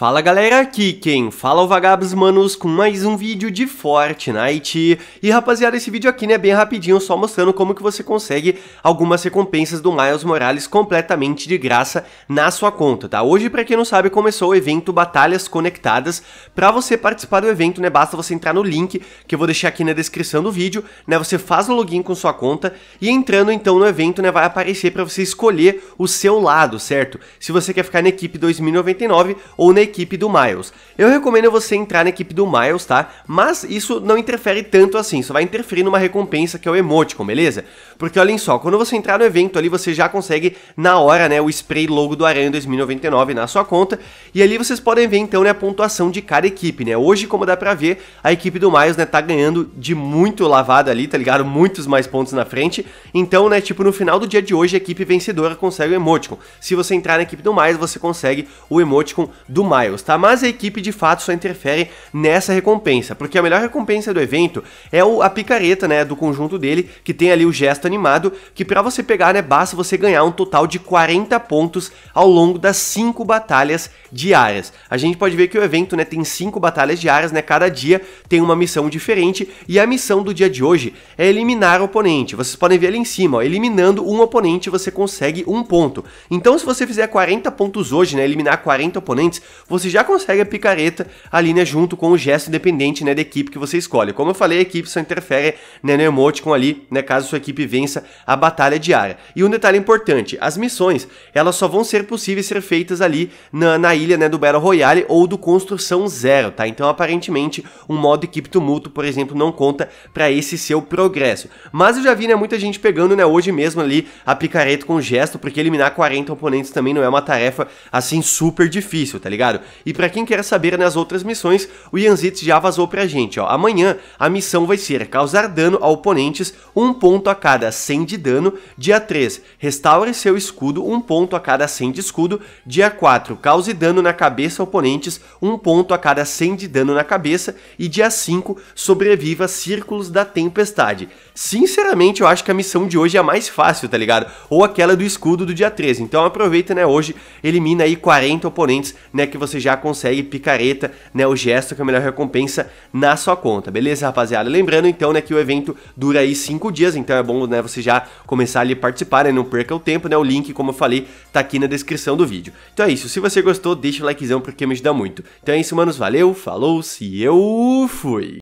Fala galera, aqui quem fala é o Vagabos Manos com mais um vídeo de Fortnite E rapaziada, esse vídeo aqui né, bem rapidinho, só mostrando como que você consegue algumas recompensas do Miles Morales completamente de graça na sua conta, tá? Hoje, pra quem não sabe, começou o evento Batalhas Conectadas Pra você participar do evento, né, basta você entrar no link que eu vou deixar aqui na descrição do vídeo né, Você faz o login com sua conta e entrando então no evento, né, vai aparecer pra você escolher o seu lado, certo? Se você quer ficar na equipe 2099 ou na equipe equipe do Miles. Eu recomendo você entrar na equipe do Miles, tá? Mas isso não interfere tanto assim, só vai interferir numa recompensa que é o Emoticon, beleza? Porque olhem só, quando você entrar no evento ali, você já consegue na hora, né, o spray logo do Aranha 2099 na sua conta, e ali vocês podem ver então, né, a pontuação de cada equipe, né? Hoje, como dá pra ver, a equipe do Miles, né, tá ganhando de muito lavada ali, tá ligado? Muitos mais pontos na frente, então, né, tipo, no final do dia de hoje, a equipe vencedora consegue o Emoticon. Se você entrar na equipe do Miles, você consegue o Emoticon do Miles Miles, tá? Mas a equipe de fato só interfere nessa recompensa, porque a melhor recompensa do evento é o, a picareta, né, do conjunto dele, que tem ali o gesto animado, que para você pegar, né, basta você ganhar um total de 40 pontos ao longo das 5 batalhas diárias. A gente pode ver que o evento, né, tem 5 batalhas diárias, né, cada dia tem uma missão diferente e a missão do dia de hoje é eliminar o oponente. Vocês podem ver ali em cima, ó, eliminando um oponente você consegue um ponto. Então se você fizer 40 pontos hoje, né, eliminar 40 oponentes, você já consegue a picareta ali, né, junto com o gesto independente né, da equipe que você escolhe. Como eu falei, a equipe só interfere né, no emoticon ali, né, caso sua equipe vença a batalha diária. E um detalhe importante, as missões, elas só vão ser possíveis ser feitas ali na, na ilha, né, do Battle Royale ou do Construção Zero, tá? Então, aparentemente, um modo equipe tumulto, por exemplo, não conta para esse seu progresso. Mas eu já vi, né, muita gente pegando, né, hoje mesmo ali a picareta com gesto, porque eliminar 40 oponentes também não é uma tarefa assim super difícil, tá ligado? E para quem quer saber nas outras missões, o Yanzitsu já vazou pra gente, ó. Amanhã a missão vai ser causar dano a oponentes, um ponto a cada 100 de dano. Dia 3, restaure seu escudo, um ponto a cada 100 de escudo. Dia 4, cause dano na cabeça a oponentes, um ponto a cada 100 de dano na cabeça. E dia 5, sobreviva círculos da tempestade. Sinceramente, eu acho que a missão de hoje é a mais fácil, tá ligado? Ou aquela do escudo do dia 13. Então aproveita, né, hoje, elimina aí 40 oponentes, né, que você já consegue picareta, né, o gesto que é a melhor recompensa na sua conta, beleza, rapaziada? Lembrando então, né, que o evento dura aí 5 dias, então é bom, né, você já começar ali a participar, né, não perca o tempo, né, o link, como eu falei, tá aqui na descrição do vídeo. Então é isso, se você gostou, deixa o likezão porque me ajuda muito. Então é isso, manos, valeu, falou, se eu fui!